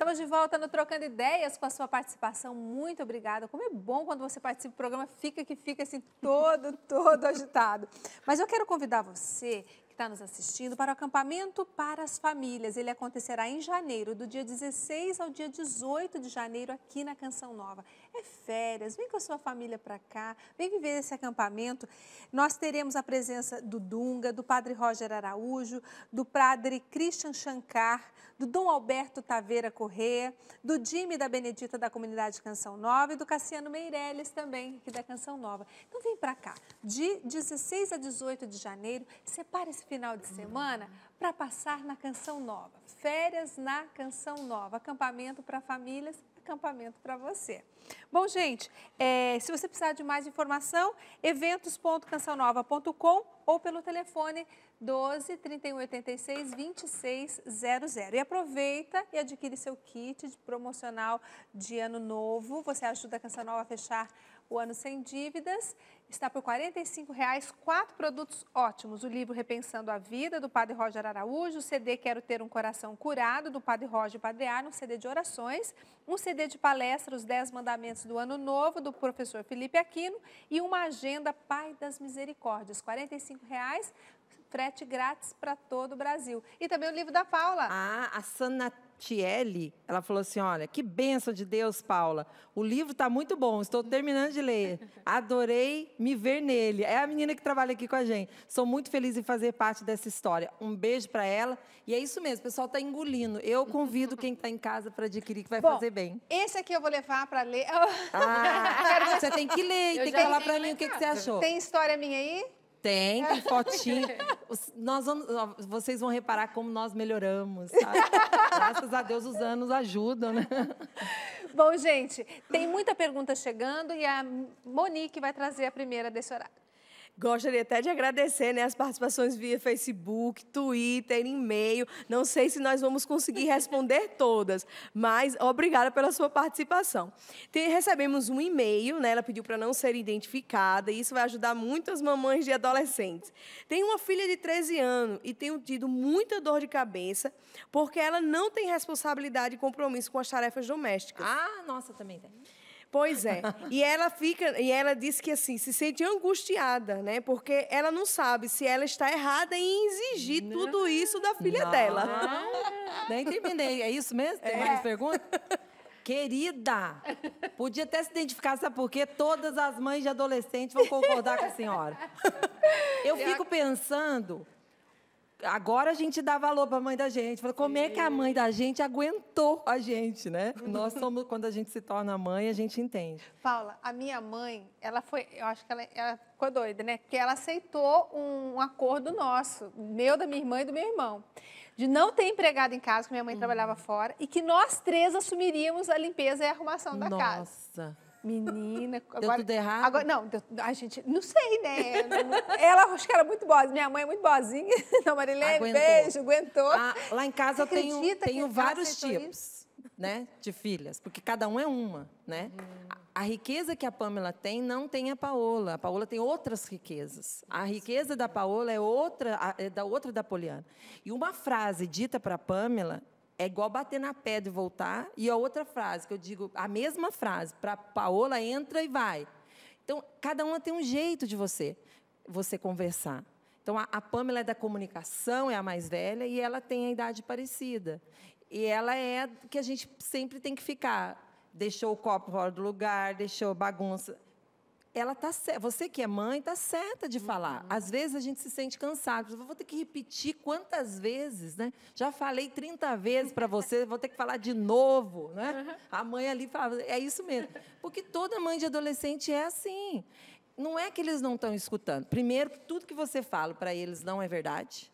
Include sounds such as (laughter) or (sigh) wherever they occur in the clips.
Estamos de volta no Trocando Ideias com a sua participação. Muito obrigada. Como é bom quando você participa do programa, fica que fica assim todo, (laughs) todo agitado. Mas eu quero convidar você que está nos assistindo para o acampamento para as famílias. Ele acontecerá em janeiro, do dia 16 ao dia 18 de janeiro, aqui na Canção Nova é férias, vem com a sua família para cá, vem viver esse acampamento. Nós teremos a presença do Dunga, do padre Roger Araújo, do padre Christian Shankar, do Dom Alberto Taveira Corrêa, do Jimmy da Benedita da Comunidade Canção Nova e do Cassiano Meirelles também, aqui da Canção Nova. Então vem para cá, de 16 a 18 de janeiro, separa esse final de semana, para passar na Canção Nova. Férias na Canção Nova. Acampamento para famílias, acampamento para você. Bom, gente, é, se você precisar de mais informação, eventos.cançãonova.com ou pelo telefone 12 31 86 2600. E aproveita e adquire seu kit de promocional de ano novo. Você ajuda a Canção Nova a fechar o ano sem dívidas está por R$ 45,00, quatro produtos ótimos. O livro Repensando a Vida, do Padre Roger Araújo, o CD Quero Ter um Coração Curado, do Padre Roger Arno, um CD de orações, um CD de palestra, Os Dez Mandamentos do Ano Novo, do professor Felipe Aquino, e uma agenda Pai das Misericórdias, R$ 45,00, frete grátis para todo o Brasil. E também o livro da Paula. Ah, a Sanatória Tiele, ela falou assim: Olha, que benção de Deus, Paula. O livro está muito bom, estou terminando de ler. Adorei me ver nele. É a menina que trabalha aqui com a gente. Sou muito feliz em fazer parte dessa história. Um beijo para ela. E é isso mesmo, o pessoal está engolindo. Eu convido quem está em casa para adquirir, que vai bom, fazer bem. Esse aqui eu vou levar para ler. Ah, você tem que ler (laughs) e tem que falar para mim o que, que você achou. Tem história minha aí? Tem, tem é. fotinho. Os, nós vamos, vocês vão reparar como nós melhoramos, tá? Graças a Deus os anos ajudam, né? Bom, gente, tem muita pergunta chegando e a Monique vai trazer a primeira desse horário. Gostaria até de agradecer né, as participações via Facebook, Twitter, e-mail. Não sei se nós vamos conseguir responder (laughs) todas, mas obrigada pela sua participação. Tem, recebemos um e-mail, né, ela pediu para não ser identificada, e isso vai ajudar muito as mamães de adolescentes. Tem uma filha de 13 anos e tenho tido muita dor de cabeça porque ela não tem responsabilidade e compromisso com as tarefas domésticas. Ah, nossa, também tem. Pois é. E ela fica, e ela diz que assim, se sente angustiada, né? Porque ela não sabe se ela está errada em exigir não. tudo isso da filha não. dela. Nem entendi. É isso mesmo? Tem é. mais perguntas? Querida, podia até se identificar, sabe por quê? Todas as mães de adolescentes vão concordar com a senhora. Eu fico pensando agora a gente dá valor para a mãe da gente. falou como é que a mãe da gente aguentou a gente, né? Nós somos, quando a gente se torna mãe, a gente entende. Paula, a minha mãe, ela foi, eu acho que ela, ela ficou doida, né? Porque ela aceitou um, um acordo nosso, meu, da minha irmã e do meu irmão de não ter empregado em casa, que minha mãe trabalhava uhum. fora, e que nós três assumiríamos a limpeza e a arrumação da Nossa. casa. Nossa. Menina, deu agora, tudo errado? Agora, não, deu, a gente, não sei, né? ela, acho que era muito boa minha mãe é muito boazinha. (laughs) Não, Marilene, aguentou. beijo, aguentou. Ah, lá em casa eu tenho, tenho vários tipos, isso? né, de filhas, porque cada um é uma, né? Hum. A, a riqueza que a Pamela tem não tem a Paola. A Paola tem outras riquezas. A riqueza da Paola é outra, é da outra da Poliana. E uma frase dita para a Pamela é igual bater na pedra e voltar. E a outra frase, que eu digo, a mesma frase, para Paola, entra e vai. Então, cada uma tem um jeito de você, você conversar. Então, a, a Pamela é da comunicação, é a mais velha, e ela tem a idade parecida. E ela é que a gente sempre tem que ficar. Deixou o copo fora do lugar, deixou bagunça ela tá você que é mãe está certa de falar. Uhum. Às vezes a gente se sente cansado, vou ter que repetir quantas vezes, né? Já falei 30 vezes para você, vou ter que falar de novo, né? Uhum. A mãe ali fala, é isso mesmo. Porque toda mãe de adolescente é assim. Não é que eles não estão escutando. Primeiro, tudo que você fala para eles não é verdade.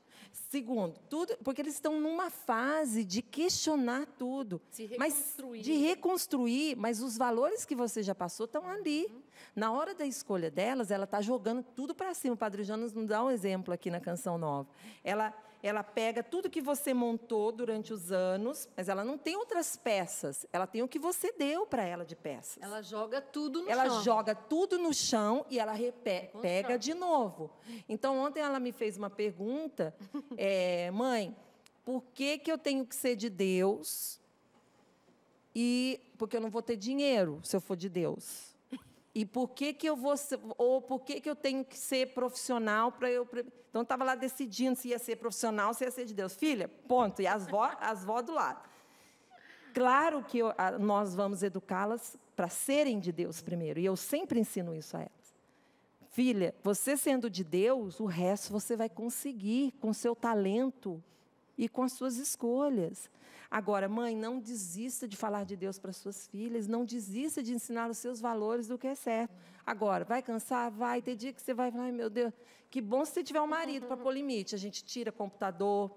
Segundo, tudo, porque eles estão numa fase de questionar tudo, mas de reconstruir, mas os valores que você já passou estão ali. Uhum. Na hora da escolha delas, ela está jogando tudo para cima. O Padre Jonas nos dá um exemplo aqui na canção nova. Ela ela pega tudo que você montou durante os anos, mas ela não tem outras peças, ela tem o que você deu para ela de peças. Ela joga tudo no ela chão. Ela joga tudo no chão e ela pega de novo. Então, ontem ela me fez uma pergunta, é, (laughs) mãe, por que, que eu tenho que ser de Deus e porque eu não vou ter dinheiro se eu for de Deus? E por que, que eu vou ou por que, que eu tenho que ser profissional para eu pra... Então estava lá decidindo se ia ser profissional, se ia ser de Deus. Filha, ponto. E as vó, as vó do lado. Claro que eu, a, nós vamos educá-las para serem de Deus primeiro. E eu sempre ensino isso a elas. Filha, você sendo de Deus, o resto você vai conseguir com seu talento, e com as suas escolhas. Agora, mãe, não desista de falar de Deus para suas filhas, não desista de ensinar os seus valores do que é certo. Agora, vai cansar? Vai. Tem dia que você vai, ai meu Deus, que bom se você tiver um marido para pôr limite. A gente tira computador.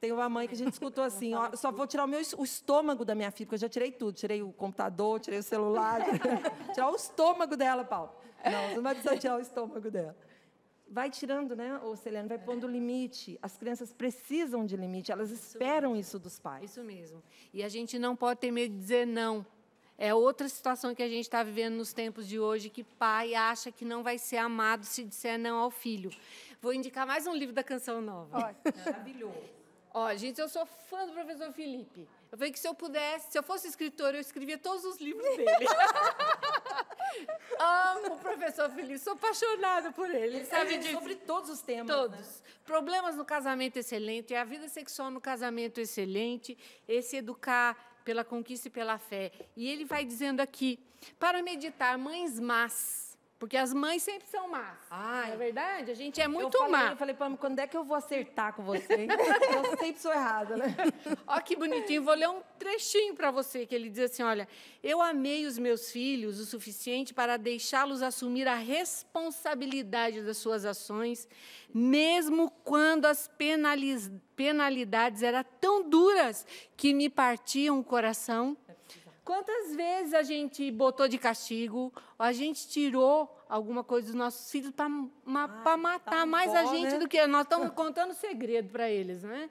Tem uma mãe que a gente escutou assim: ó, só vou tirar o, meu, o estômago da minha filha, porque eu já tirei tudo. Tirei o computador, tirei o celular. Tirei... (laughs) Tirar o estômago dela, Paulo. Não, você não vai precisar tirar o estômago dela vai tirando, né, ou vai é. pondo limite. As crianças precisam de limite, elas isso esperam mesmo. isso dos pais. Isso mesmo. E a gente não pode ter medo de dizer não. É outra situação que a gente está vivendo nos tempos de hoje, que pai acha que não vai ser amado se disser não ao filho. Vou indicar mais um livro da Canção Nova. Olha, maravilhoso. Ó, gente, eu sou fã do professor Felipe. Eu falei que se eu pudesse, se eu fosse escritor eu escrevia todos os livros dele. (laughs) Amo o professor Felipe, sou apaixonada por ele. Ele sabe é de... sobre todos os temas. Né? Todos. Né? Problemas no casamento excelente, a vida sexual no casamento excelente, esse educar pela conquista e pela fé. E ele vai dizendo aqui, para meditar, mães más porque as mães sempre são más. Ai. Na é verdade, a gente é muito eu falei, má. Eu falei para mim, quando é que eu vou acertar com você? (laughs) eu sempre sou errada, né? (laughs) Ó, que bonitinho. Vou ler um trechinho para você, que ele diz assim, olha, eu amei os meus filhos o suficiente para deixá-los assumir a responsabilidade das suas ações, mesmo quando as penaliz... penalidades eram tão duras que me partiam o coração Quantas vezes a gente botou de castigo, a gente tirou alguma coisa dos nossos filhos para tá matar tá mais bom, a gente né? do que nós estamos contando segredo para eles, né?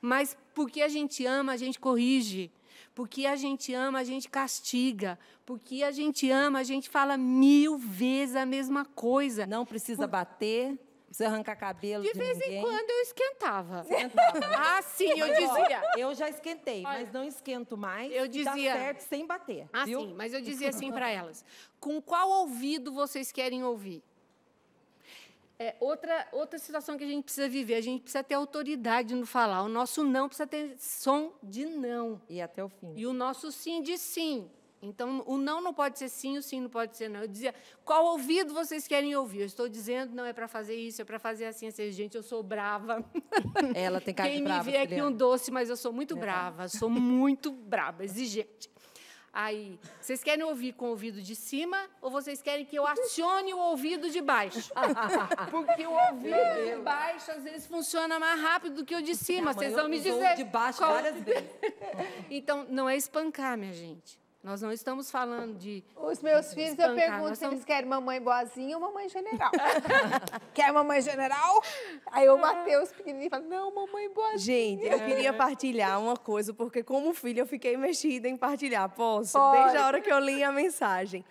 Mas porque a gente ama, a gente corrige. Porque a gente ama, a gente castiga. Porque a gente ama, a gente fala mil vezes a mesma coisa. Não precisa Por... bater você arranca cabelo. De, de vez ninguém. em quando eu esquentava. esquentava. (laughs) ah, sim, eu dizia. eu já esquentei, Olha, mas não esquento mais. Eu dizia. certo sem bater. Ah, viu? sim, mas eu dizia assim para (laughs) elas: com qual ouvido vocês querem ouvir? É, outra, outra situação que a gente precisa viver, a gente precisa ter autoridade no falar. O nosso não precisa ter som de não. E até o fim. E o nosso sim de sim. Então, o não não pode ser sim, o sim não pode ser não. Eu dizia, qual ouvido vocês querem ouvir? Eu estou dizendo, não é para fazer isso, é para fazer assim. Essa assim. gente, eu sou brava. (laughs) Ela tem cara Quem de brava. Quem me vê aqui um doce, mas eu sou muito é brava. Sou muito brava, exigente. Aí, vocês querem ouvir com o ouvido de cima ou vocês querem que eu acione o ouvido de baixo? (laughs) Porque o ouvido de baixo às vezes funciona mais rápido do que o de cima. Vocês vão me dizer. de baixo qual... várias (laughs) vezes. então, não é espancar, minha gente. Nós não estamos falando de. Os meus filhos, espancar. eu pergunto se eles querem mamãe boazinha ou mamãe general. (laughs) Quer mamãe general? Aí eu batei os pequenininhos e falo, não, mamãe boazinha. Gente, eu queria partilhar uma coisa, porque como filha eu fiquei mexida em partilhar. Posso? Pode. Desde a hora que eu li a mensagem.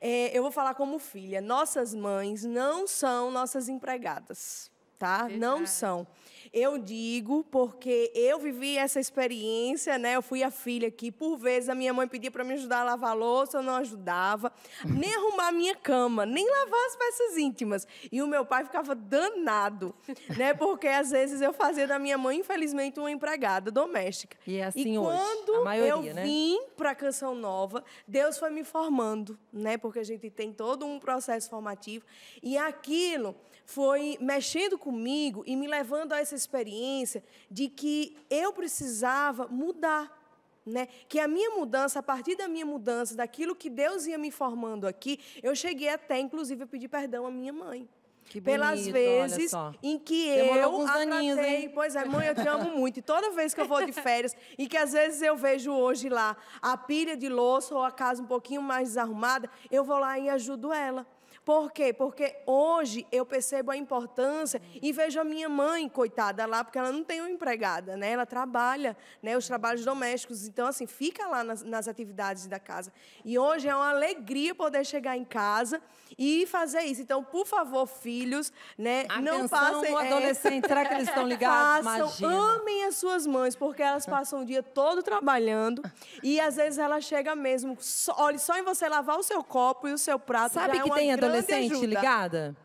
É, eu vou falar como filha. Nossas mães não são nossas empregadas, tá? Verdade. Não são. Eu digo porque eu vivi essa experiência, né? Eu fui a filha que, por vezes, a minha mãe pedia para me ajudar a lavar a louça, eu não ajudava, nem arrumar a minha cama, nem lavar as peças íntimas. E o meu pai ficava danado, né? Porque às vezes eu fazia da minha mãe, infelizmente, uma empregada doméstica. E é assim e hoje. quando a maioria, eu né? vim para Canção Nova, Deus foi me formando, né? Porque a gente tem todo um processo formativo e aquilo foi mexendo comigo e me levando a esses experiência de que eu precisava mudar. Né? Que a minha mudança, a partir da minha mudança, daquilo que Deus ia me formando aqui, eu cheguei até, inclusive, a pedir perdão à minha mãe. Bonito, pelas vezes em que Demorou eu a aninhos, tratei, Pois é, mãe, eu te amo muito. E toda vez que eu vou de férias, e que às vezes eu vejo hoje lá a pilha de louça ou a casa um pouquinho mais desarrumada, eu vou lá e ajudo ela. Por quê? Porque hoje eu percebo a importância e vejo a minha mãe, coitada, lá, porque ela não tem uma empregada, né? Ela trabalha, né? Os trabalhos domésticos. Então, assim, fica lá nas, nas atividades da casa. E hoje é uma alegria poder chegar em casa e fazer isso. Então, por favor, filhos, né? Atenção, não passem. É, adolescente, será que eles estão (laughs) ligados? Façam, Imagina. amem as suas mães, porque elas passam o dia todo trabalhando e às vezes ela chega mesmo, só, olha, só em você lavar o seu copo e o seu prato. Sabe é que é tem adolescente? adolescente ajuda. ligada?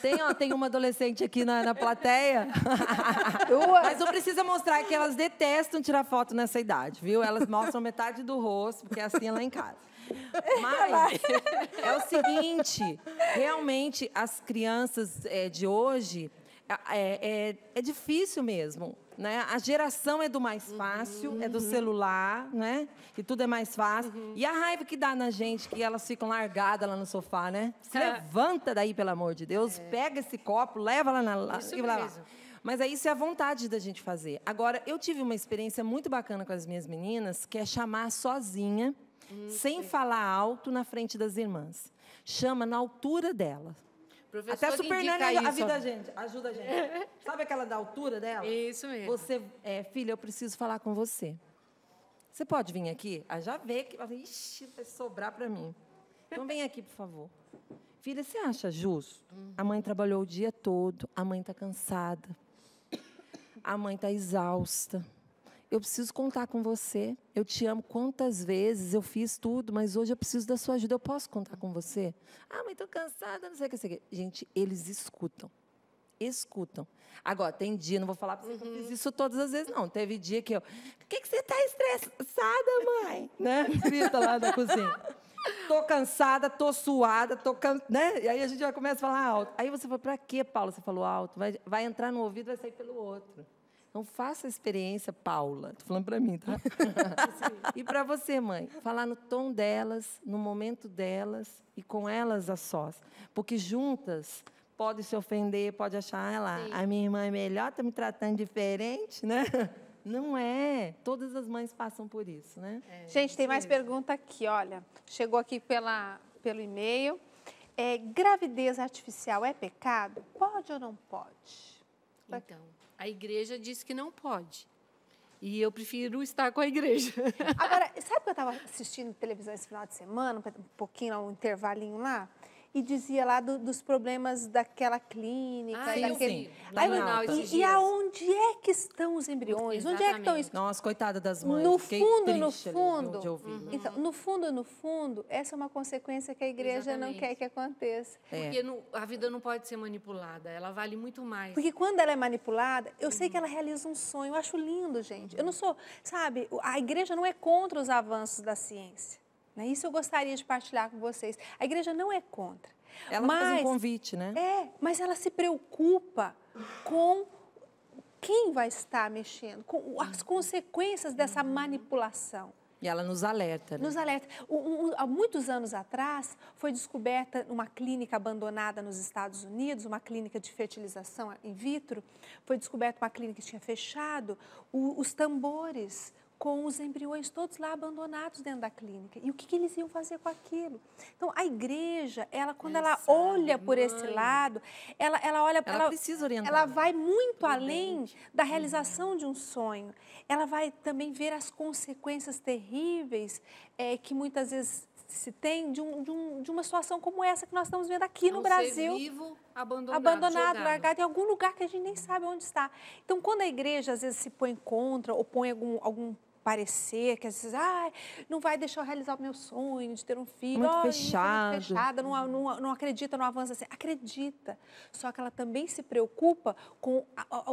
Tem, ó, tem uma adolescente aqui na, na plateia. (laughs) Mas não precisa mostrar que elas detestam tirar foto nessa idade, viu? Elas mostram metade do rosto, porque é assim lá em casa. Mas é o seguinte: realmente as crianças é, de hoje é, é, é, difícil mesmo. Né? A geração é do mais fácil, uhum. é do uhum. celular, né? Que tudo é mais fácil. Uhum. E a raiva que dá na gente, que elas ficam largadas lá no sofá, né? Se é. levanta daí, pelo amor de Deus, é. pega esse copo, leva lá na isso lá. Mas aí é isso é a vontade da gente fazer. Agora, eu tive uma experiência muito bacana com as minhas meninas, que é chamar sozinha, hum, sem sim. falar alto na frente das irmãs. Chama na altura delas Professor Até a Super Nani a gente, ajuda a gente. Sabe aquela da altura dela? Isso mesmo. Você, é, filha, eu preciso falar com você. Você pode vir aqui? Ah, já vê que ixi, vai sobrar para mim. Então vem aqui, por favor. Filha, você acha justo? A mãe trabalhou o dia todo, a mãe está cansada, a mãe está exausta eu preciso contar com você. Eu te amo quantas vezes, eu fiz tudo, mas hoje eu preciso da sua ajuda. Eu posso contar com você? Ah, mas estou cansada, não sei o que, não sei o que. Gente, eles escutam. Escutam. Agora, tem dia, não vou falar para você que eu fiz uhum. isso todas as vezes, não. Teve dia que eu. Por que, que você está estressada, mãe? (laughs) né? Grita lá da cozinha. Tô cansada, tô suada, tô can... né? E aí a gente já começa a falar alto. Aí você fala, para quê, Paulo? Você falou alto. Vai, vai entrar no ouvido, vai sair pelo outro. Então, faça a experiência, Paula. Estou falando para mim, tá? (laughs) e para você, mãe, falar no tom delas, no momento delas e com elas a sós. Porque juntas pode se ofender, pode achar, ah lá, a minha irmã é melhor, está me tratando diferente, né? (laughs) Não é. Todas as mães passam por isso, né? É, Gente, tem mais pergunta aqui, olha. Chegou aqui pela, pelo e-mail. É, gravidez artificial é pecado? Pode ou não pode? Então. A igreja diz que não pode. E eu prefiro estar com a igreja. Agora, sabe que eu estava assistindo televisão esse final de semana, um pouquinho, um intervalinho lá? e dizia lá do, dos problemas daquela clínica. Ah, daquele... Sim. Aí, jornal, e, e, aonde é que estão os embriões? Exatamente. Onde é que estão isso? Nossa, coitada das mães. No fundo, no fundo. Uhum. Então, no fundo, no fundo, essa é uma consequência que a igreja Exatamente. não quer que aconteça. É. Porque a vida não pode ser manipulada, ela vale muito mais. Porque quando ela é manipulada, eu uhum. sei que ela realiza um sonho. Eu acho lindo, gente. Eu não sou, sabe, a igreja não é contra os avanços da ciência. Né? Isso eu gostaria de partilhar com vocês. A igreja não é contra. Ela mas, faz um convite, né? É, mas ela se preocupa com quem vai estar mexendo, com as consequências dessa manipulação. E ela nos alerta. Né? Nos alerta. Um, um, há muitos anos atrás, foi descoberta uma clínica abandonada nos Estados Unidos, uma clínica de fertilização in vitro. Foi descoberta uma clínica que tinha fechado o, os tambores com os embriões todos lá abandonados dentro da clínica. E o que, que eles iam fazer com aquilo? Então, a igreja, ela quando ela, ela olha por esse lado, ela, ela olha... Ela, ela precisa orientar. Ela vai muito além da uhum. realização de um sonho. Ela vai também ver as consequências terríveis é, que muitas vezes se tem de, um, de, um, de, uma situação como essa que nós estamos vendo aqui é no Brasil. Ser vivo, abandonado, abandonado largado em algum lugar que a gente nem sabe onde está. Então, quando a igreja às vezes se põe contra ou põe algum, algum parecer, que às vezes, ah, não vai deixar eu realizar o meu sonho de ter um filho. Muito oh, fechado. Muito fechada, não, não, não acredita, não avança assim. Acredita. Só que ela também se preocupa com,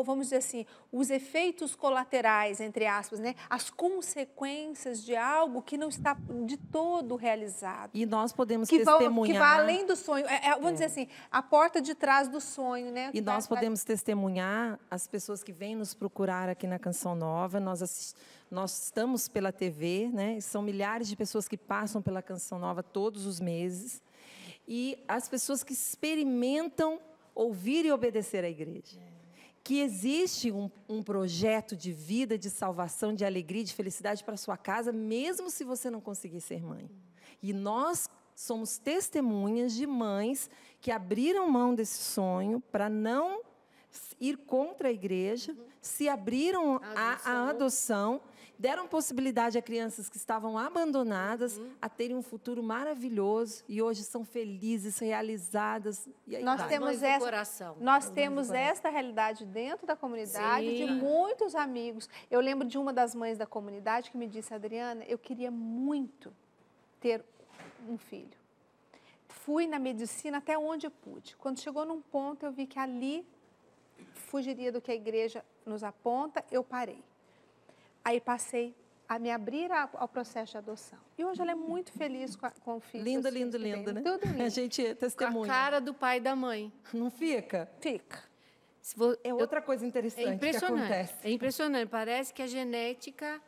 vamos dizer assim, os efeitos colaterais, entre aspas, né? As consequências de algo que não está de todo realizado. E nós podemos que testemunhar. que vai né? além do sonho. É, é vamos é. dizer assim, a porta de trás do sonho, né? E nós podemos testemunhar as pessoas que vêm nos procurar aqui na Canção Nova. Nós assistimos nós estamos pela TV, né? São milhares de pessoas que passam pela Canção Nova todos os meses. E as pessoas que experimentam ouvir e obedecer à igreja. Que existe um, um projeto de vida, de salvação, de alegria, de felicidade para sua casa, mesmo se você não conseguir ser mãe. E nós somos testemunhas de mães que abriram mão desse sonho para não ir contra a igreja, se abriram à adoção. adoção deram possibilidade a crianças que estavam abandonadas uhum. a terem um futuro maravilhoso e hoje são felizes, realizadas. Aí, nós tá. temos essa, coração. Nós, temos esta realidade dentro da comunidade Sim. de muitos amigos. Eu lembro de uma das mães da comunidade que me disse, Adriana, eu queria muito ter um filho. Fui na medicina até onde pude. Quando chegou num ponto, eu vi que ali fugiria do que a igreja nos aponta, eu parei. Aí passei a me abrir ao processo de adoção. E hoje ela é muito feliz com, a, com o filho. Lindo, lindo, lindo, né? Tudo lindo. A gente é testemunha. Com a cara do pai e da mãe. Não fica? Fica. Vou, é outra eu, coisa interessante é que acontece. É impressionante. Parece que a genética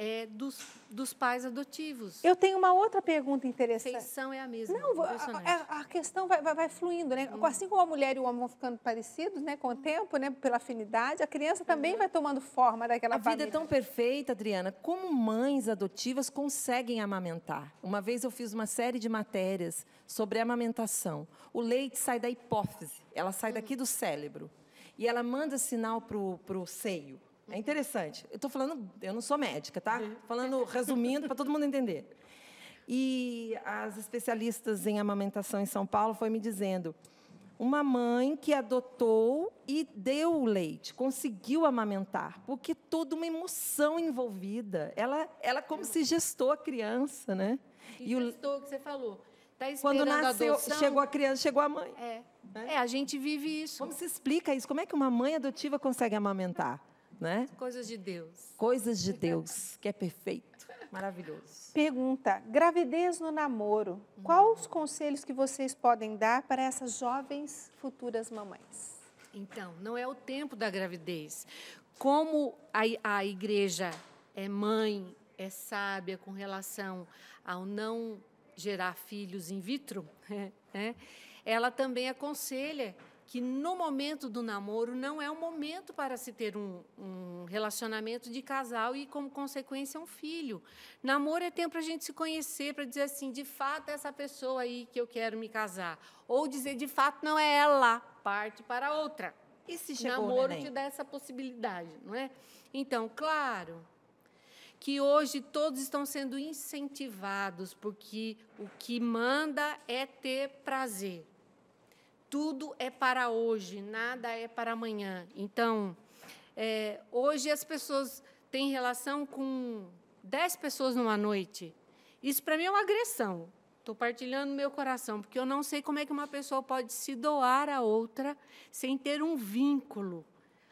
é, dos, dos pais adotivos. Eu tenho uma outra pergunta interessante. A feição é a mesma. Não, a, a, questão vai, vai, vai, fluindo, né? Assim como a mulher e o homem vão ficando parecidos, né? Com o tempo, né? Pela afinidade, a criança também uhum. vai tomando forma daquela a família. A vida é tão perfeita, Adriana. Como mães adotivas conseguem amamentar? Uma vez eu fiz uma série de matérias sobre amamentação. O leite sai da hipófise, ela sai daqui hum. do cérebro e ela manda sinal para o seio. É interessante. Eu estou falando, eu não sou médica, tá? Uhum. Falando, resumindo, para todo mundo entender. E as especialistas em amamentação em São Paulo foi me dizendo uma mãe que adotou e deu o leite, conseguiu amamentar, porque toda uma emoção envolvida. Ela, ela como se gestou a criança, né? E, e o gestou que você falou. Tá Quando nasceu, a chegou a criança, chegou a mãe. É. Né? é, a gente vive isso. Como se explica isso? Como é que uma mãe adotiva consegue amamentar? né? Coisas de Deus. Coisas de Deus, que é perfeito, maravilhoso. Pergunta: gravidez no namoro. Hum. Quais os conselhos que vocês podem dar para essas jovens futuras mamães? Então, não é o tempo da gravidez. Como a, a igreja é mãe, é sábia com relação ao não gerar filhos in vitro, (laughs) né? ela também aconselha que no momento do namoro não é o momento para se ter um, um relacionamento de casal e, como consequência, um filho. Namoro é tempo para a gente se conhecer, para dizer assim, de fato, é essa pessoa aí que eu quero me casar. Ou dizer, de fato, não é ela, parte para outra. E se chegou, Namoro neném? te dá essa possibilidade, não é? Então, claro que hoje todos estão sendo incentivados, porque o que manda é ter prazer tudo é para hoje, nada é para amanhã. Então, é, hoje as pessoas têm relação com 10 pessoas numa noite. Isso para mim é uma agressão. Estou partilhando meu coração, porque eu não sei como é que uma pessoa pode se doar a outra sem ter um vínculo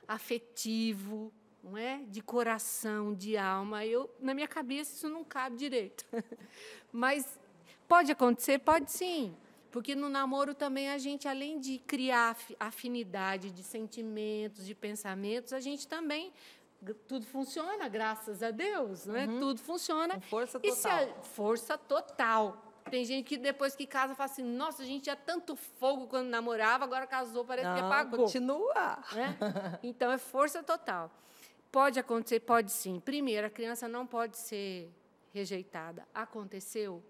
afetivo, não é? De coração, de alma. Eu na minha cabeça isso não cabe direito. (laughs) Mas pode acontecer, pode sim. Porque no namoro também a gente, além de criar afinidade de sentimentos, de pensamentos, a gente também tudo funciona, graças a Deus, né? Uhum. Tudo funciona. Com força total. É força total. Tem gente que depois que casa fala assim, nossa, a gente tinha tanto fogo quando namorava, agora casou, parece Não, que apagou. Continua. Né? Então é força total. Pode acontecer, pode sim. Primeiro, a criança não pode ser rejeitada. Aconteceu,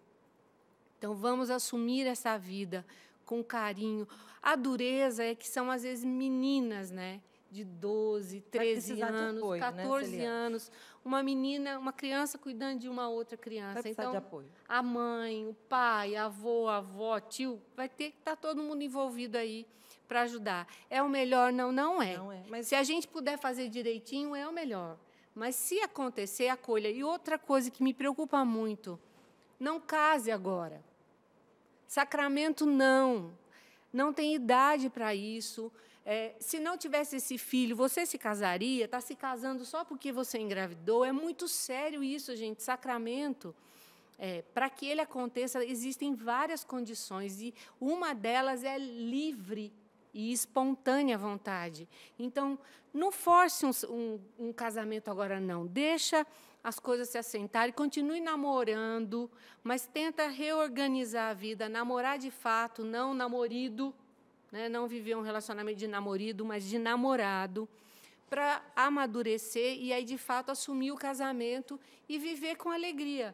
então vamos assumir essa vida com carinho. A dureza é que são às vezes meninas, né? De 12, 13 anos, apoio, 14 né, anos. Uma menina, uma criança cuidando de uma outra criança. então, a mãe, o pai, a avô, a avó, tio, vai ter que estar tá todo mundo envolvido aí para ajudar. É o melhor? Não, não é. Não é mas... Se a gente puder fazer direitinho, é o melhor. Mas se acontecer, acolha. E outra coisa que me preocupa muito, não case agora. Sacramento não. Não tem idade para isso. É, se não tivesse esse filho, você se casaria? Está se casando só porque você engravidou? É muito sério isso, gente. Sacramento. É, para que ele aconteça, existem várias condições, e uma delas é livre e espontânea vontade. Então, não force um, um, um casamento agora, não. Deixa as coisas se assentarem, continue namorando, mas tenta reorganizar a vida, namorar de fato, não namorido, né? não viver um relacionamento de namorido, mas de namorado, para amadurecer e aí de fato assumir o casamento e viver com alegria.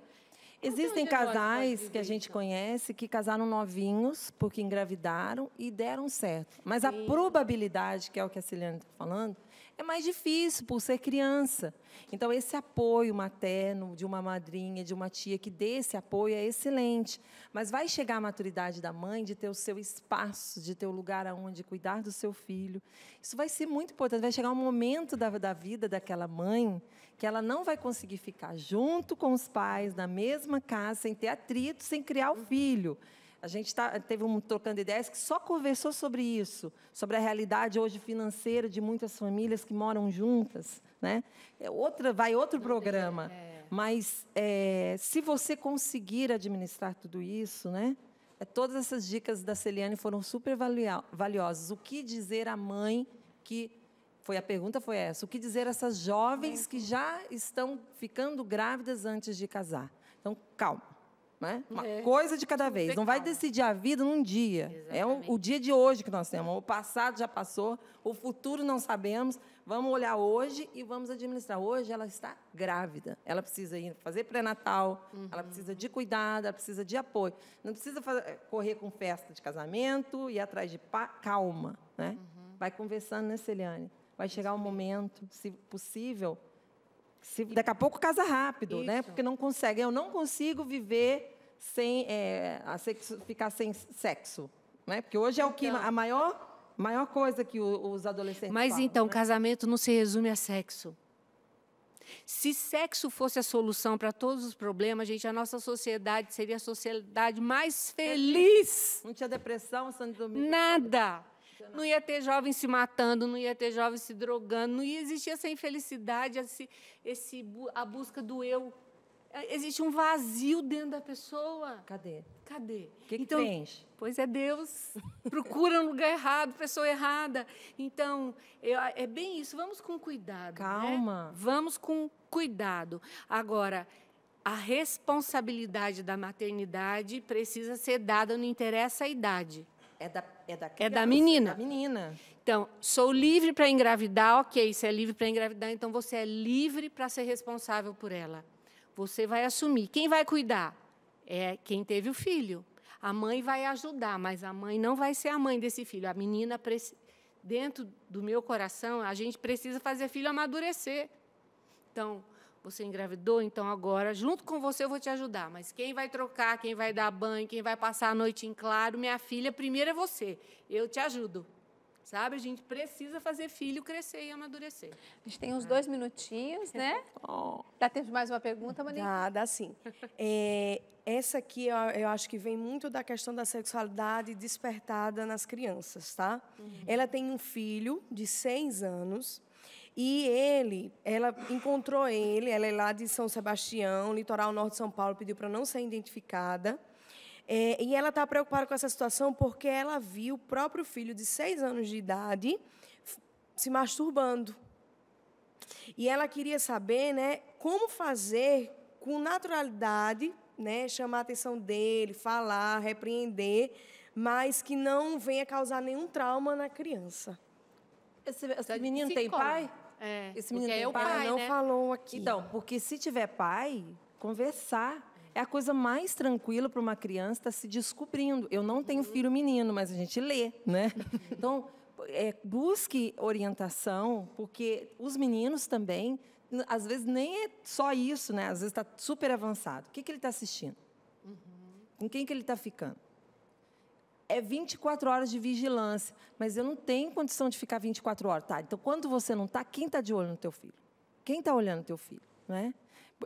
Existem casais que a gente então? conhece que casaram novinhos porque engravidaram e deram certo. Mas Sim. a probabilidade, que é o que a Ciliane está falando, é mais difícil por ser criança. Então, esse apoio materno de uma madrinha, de uma tia que dê esse apoio é excelente. Mas vai chegar a maturidade da mãe de ter o seu espaço, de ter o lugar aonde cuidar do seu filho. Isso vai ser muito importante. Vai chegar um momento da, da vida daquela mãe que ela não vai conseguir ficar junto com os pais, na mesma casa, sem ter atrito, sem criar o filho. A gente tá, teve um trocando ideias que só conversou sobre isso, sobre a realidade hoje financeira de muitas famílias que moram juntas. Né? É outra, vai outro Não programa. Tem, é, é. Mas é, se você conseguir administrar tudo isso, né? É, todas essas dicas da Celiane foram super valiosas. O que dizer à mãe que foi a pergunta foi essa. O que dizer a essas jovens é. que já estão ficando grávidas antes de casar? Então, calma. Né? Uma é. coisa de cada vez. Não vai decidir a vida num dia. Exatamente. É o, o, dia de hoje que nós temos. O passado já passou, o futuro não sabemos. Vamos olhar hoje e vamos administrar. Hoje ela está grávida. Ela precisa ir fazer pré-natal, uhum. ela precisa de cuidado, ela precisa de apoio. Não precisa fazer, eh, correr com festa de casamento e atrás de pá, calma. Né? Uhum. Vai conversando, né, Celiane? Vai chegar o um momento, se possível, se, daqui a pouco casa rápido, né? Isso. né? Porque não consegue. Eu não consigo viver sem é, sexo, ficar sem sexo, né? Porque hoje é o que então. a maior maior coisa que o, os adolescentes. Mas falam, então né? casamento não se resume a sexo. Se sexo fosse a solução para todos os problemas, gente, a nossa sociedade seria a sociedade mais feliz. Não tinha depressão, Santo Domingo. Nada. Não ia ter jovem se matando, não ia ter jovem se drogando, não ia existir essa infelicidade, esse, esse, a busca do eu. É, existe um vazio dentro da pessoa. Cadê? Cadê? O que, que então, Pois é Deus. Procura um lugar errado, pessoa errada. Então, eu, é bem isso. Vamos com cuidado. Né? Calma. Né? Vamos com cuidado. Agora, a responsabilidade da maternidade precisa ser dada, não interessa a idade. É, é da, é da, criança, é da menina. É da menina. Então, sou livre para engravidar, ok. Você é livre para engravidar, então você é livre para ser responsável por ela. Você vai assumir. Quem vai cuidar? É quem teve o filho. A mãe vai ajudar, mas a mãe não vai ser a mãe desse filho. A menina, dentro do meu coração, a gente precisa fazer filho amadurecer. Então, você engravidou, então agora, junto com você, eu vou te ajudar. Mas quem vai trocar, quem vai dar banho, quem vai passar a noite em claro, minha filha, primeiro é você. Eu te ajudo. Sabe? A gente precisa fazer filho crescer e amadurecer. A gente tem uns dois minutinhos, né? (laughs) Oh. Dá tempo de mais uma pergunta, Maninha? Dá, dá sim. É, essa aqui eu, eu, acho que vem muito da questão da sexualidade despertada nas crianças, tá? Uhum. Ela tem um filho de seis anos e ele, ela encontrou ele, ela é lá de São Sebastião, litoral norte de São Paulo, pediu para não ser identificada. É, e ela está preocupada com essa situação porque ela viu o próprio filho de seis anos de idade se masturbando. E ela queria saber né, como fazer com naturalidade, né, chamar a atenção dele, falar, repreender, mas que não venha causar nenhum trauma na criança. Esse, esse tá menino tem pai? É, Esse menino tem é o pai, pai não né? falou aqui. Então, porque se tiver pai, conversar é a coisa mais tranquila para uma criança estar tá se descobrindo. Eu não tenho filho menino, mas a gente lê, né? Uhum. Então, é, busque orientação, porque os meninos também, às vezes nem é só isso, né? Às vezes está super avançado. O que, que ele está assistindo? Uhum. Com quem que ele está ficando? é 24 horas de vigilância, mas eu não tenho condição de ficar 24 horas, tá? Então, quando você não está, quem está de olho no teu filho? Quem está olhando no teu filho, né?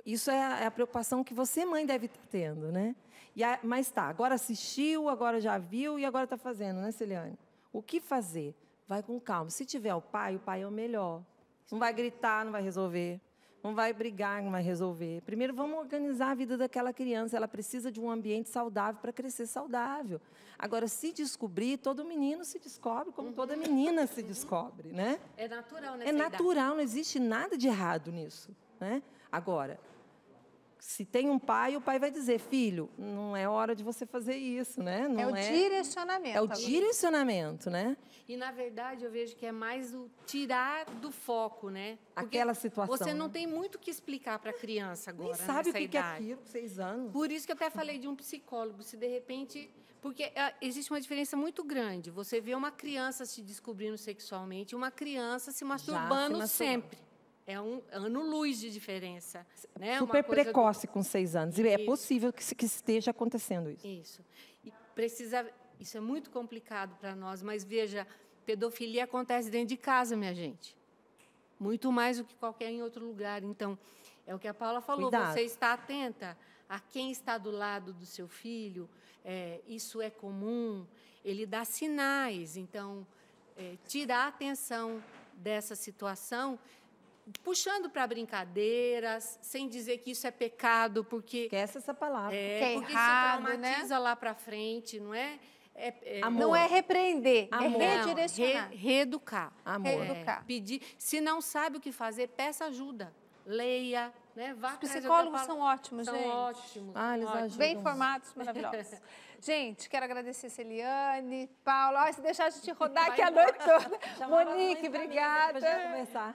Isso é a, é a, preocupação que você, mãe, deve estar tá tendo, né? E a, mas tá, agora assistiu, agora já viu e agora está fazendo, né, Celiane? O que fazer? Vai com calma. Se tiver o pai, o pai é o melhor. Não vai gritar, não vai resolver não vai brigar, não vai resolver. Primeiro, vamos organizar a vida daquela criança. Ela precisa de um ambiente saudável para crescer saudável. Agora, se descobrir, todo menino se descobre, como toda uhum. menina se descobre, né? É natural, né? É natural, idade. não existe nada de errado nisso, né? Agora, se tem um pai, o pai vai dizer, filho, não é hora de você fazer isso, né? Não é o é... direcionamento. É o direcionamento, né? E na verdade eu vejo que é mais o tirar do foco, né? Porque Aquela situação. Você não né? tem muito o que explicar para a criança agora. Nem sabe o que, que é aquilo, seis anos. Por isso que eu até falei de um psicólogo, se de repente porque ah, existe uma diferença muito grande. Você vê uma criança se descobrindo sexualmente e uma criança se masturbando, se masturbando sempre é um ano-luz de diferença. Né? Super precoce do... com seis anos. E é possível que, que, esteja acontecendo isso. Isso. E precisa... Isso é muito complicado para nós, mas veja, pedofilia acontece dentro de casa, minha gente. Muito mais do que qualquer em outro lugar. Então, é o que a Paula falou, Cuidado. você está atenta a quem está do lado do seu filho, é, isso é comum, ele dá sinais, então, é, tira a atenção dessa situação puxando para brincadeiras, sem dizer que isso é pecado, porque. Esquece essa palavra. É, que é porque errado, isso né? traumatiza né? lá para frente, não é? É, é, não é repreender, é Amor. é redirecionar. Re, reeducar. Amor. É, reeducar. É, pedir. Se não sabe o que fazer, peça ajuda. Leia. Né? Vá Os psicólogos são ótimos, são gente. Ótimos, ah, eles ótimos. Bem formados, maravilhosos. (laughs) Gente, quero agradecer Celiane, Paula. Ó, se deixar a gente rodar (laughs) aqui a noite toda. Monique, obrigada. Começar.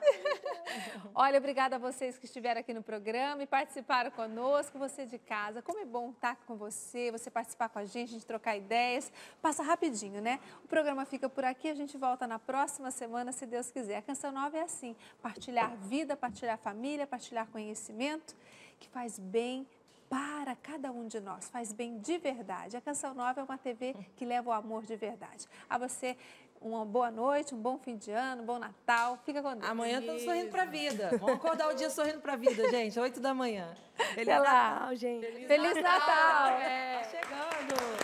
(laughs) Olha, obrigada a vocês que estiveram aqui no programa e participaram conosco, você de casa. Como é bom estar com você, você participar com a gente, a gente trocar ideias. Passa rapidinho, né? O programa fica por aqui, a gente volta na próxima semana, se Deus quiser. A Canção Nova é assim, partilhar vida, partilhar família, partilhar conhecimento, que faz bem para cada um de nós, faz bem de verdade. A Canção Nova é uma TV que leva o amor de verdade. A você, uma boa noite, um bom fim de ano, um bom Natal. Fica com Deus. Amanhã estamos sorrindo para a vida. Vamos acordar o dia sorrindo para a vida, gente. oito da manhã. Feliz Natal, gente. Feliz, Feliz Natal. Natal. É. Tá chegando.